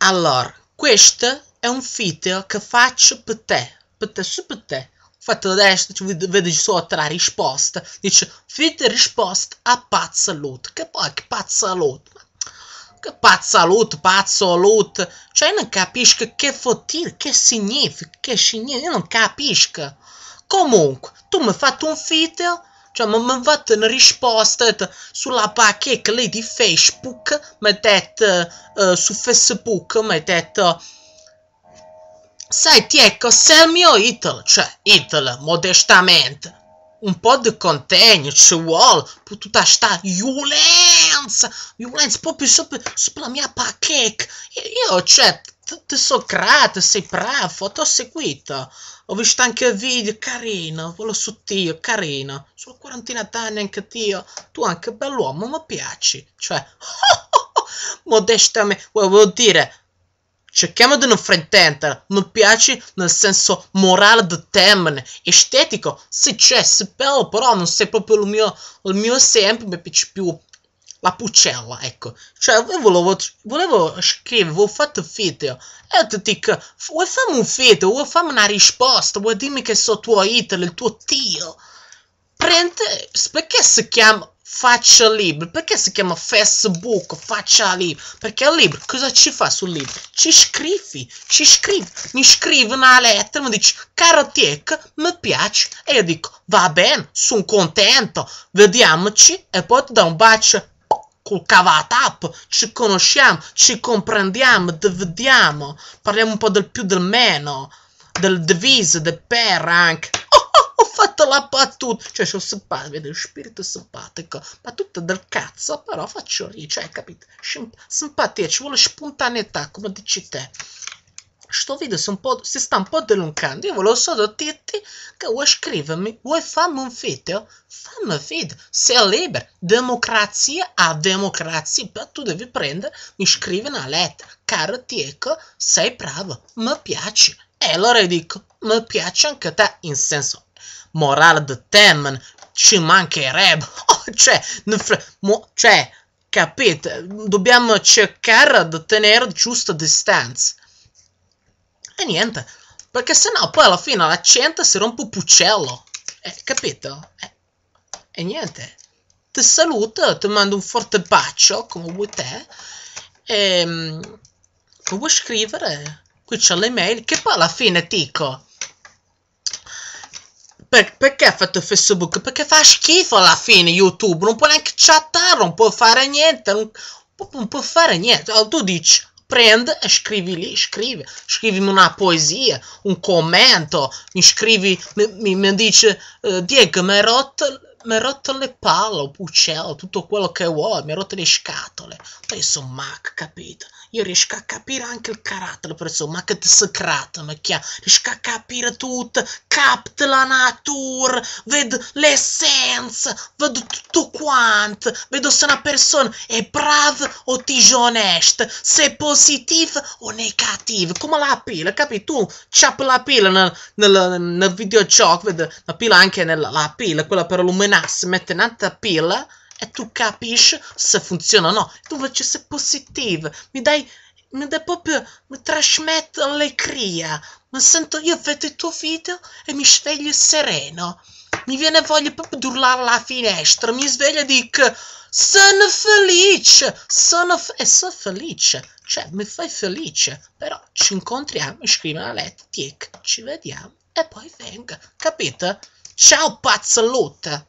Allora, questa è un video che faccio per te, per te su per te. Fatto adesso, vedi sotto la risposta, dice video risposta a pazzalut. Che poi che pazzalut? Che pazzalut, pazzalut. Cioè non capisco che vuol dire, che significa, che significa, io non capisco. Comunque, tu mi hai fatto un video Cioè, hanno fatto una risposta sulla pacchetta lì di Facebook, mettete uh, su Facebook, mettete... Senti, ecco, se il mio Hitler, cioè Hitler, modestamente, un po' di contegno ci vuole per tutta questa violenza, violenza proprio sopra, sopra la mia pacca. Io, cioè, tutto Socrate, sei bravo, ti ho seguito. Ho visto anche il video, carino, quello su Tio, carino. Sono quarantina d'anni anche Tio. Tu anche bell'uomo, mi piaci. Cioè, oh, oh, oh, modestamente, vuol dire, cerchiamo di non fraintendere. Mi piaci nel senso morale del termine, estetico. Sì, c'è, sì, bello, però non sei proprio il mio, il mio esempio, mi piace più la puccella, ecco. Cioè, io volevo, volevo scrivere, ho fatto video, e ti dico, vuoi fare un video, vuoi fare una risposta, vuoi dirmi che sono tuo Hitler, il tuo tio? Prende, perché si chiama faccia libro? Perché si chiama Facebook faccia libro? Perché il libro, cosa ci fa sul libro? Ci scrivi, ci scrivi, mi scrivi una lettera, mi dici, caro Tech, mi piace, e io dico, va bene, sono contento, vediamoci, e poi ti do un bacio cavata up, ci conosciamo, ci comprendiamo, dividiamo, parliamo un po' del più del meno, del diviso, del per anche. Oh, oh, ho fatto la battuta, cioè c'ho simpatico, vedo lo spirito simpatico, battuta del cazzo, però faccio lì, cioè, capito? Simpatia, ci vuole spontaneità, come dici te questo video si, si, sta un po' deluncando. Io volevo solo dirti che vuoi scrivermi, vuoi farmi un video? Fammi un video, sei libero. Democrazia a democrazia, però tu devi prendere, mi scrivi una lettera. Caro Tieco, sei bravo, mi piace. E allora io dico, mi piace anche te, in senso morale di temen, ci mancherebbe. Oh, cioè, mo, cioè, capite? Dobbiamo cercare di tenere giusta distanza. E niente. Perché sennò poi alla fine l'accento si rompe un puccello. Eh, capito? Eh. E niente. Ti saluto, ti mando un forte bacio, come vuoi te. Ehm, e, um, vuoi scrivere? Qui c'è l'email, che poi alla fine dico... Per, perché ha fatto Facebook? Perché fa schifo alla fine YouTube, non può neanche chattare, non può fare niente, non, non può fare niente. Oh, tu dici, prende e scrivi lì, scrivi, scrivimi una poesia, un commento, mi scrivi, mi, mi, mi dice uh, Diego mi hai rotto mi ha rotto le palle, ho pucciato tutto quello che vuoi, mi ha rotto le scatole. Poi sono Mac, capito? Io riesco a capire anche il carattere, per insomma, Mac è secreto, ma chiaro. Riesco a capire tutto, capte la natura, vedo l'essenza, vedo tutto quanto, vedo se una persona è brava o disonesta, se è positiva o negativa, come la pila, capito? Tu ciappi la pila nel, nel, nel videogioco, vedo la pila anche nella la pila, quella per illuminare nas mette un'altra pila e tu capisci se funziona o no. Tu invece sei positivo, mi dai, mi dai proprio, mi trasmette allegria. Mi sento, io vedo il tuo video e mi sveglio sereno. Mi viene voglia proprio di urlare alla finestra, mi sveglio e dico, sono felice, sono, f- e sono felice. Cioè, mi fai felice, però ci incontriamo, ah, scrivi una lettera, tic, ci vediamo e poi venga, capito? Ciao pazza lotta!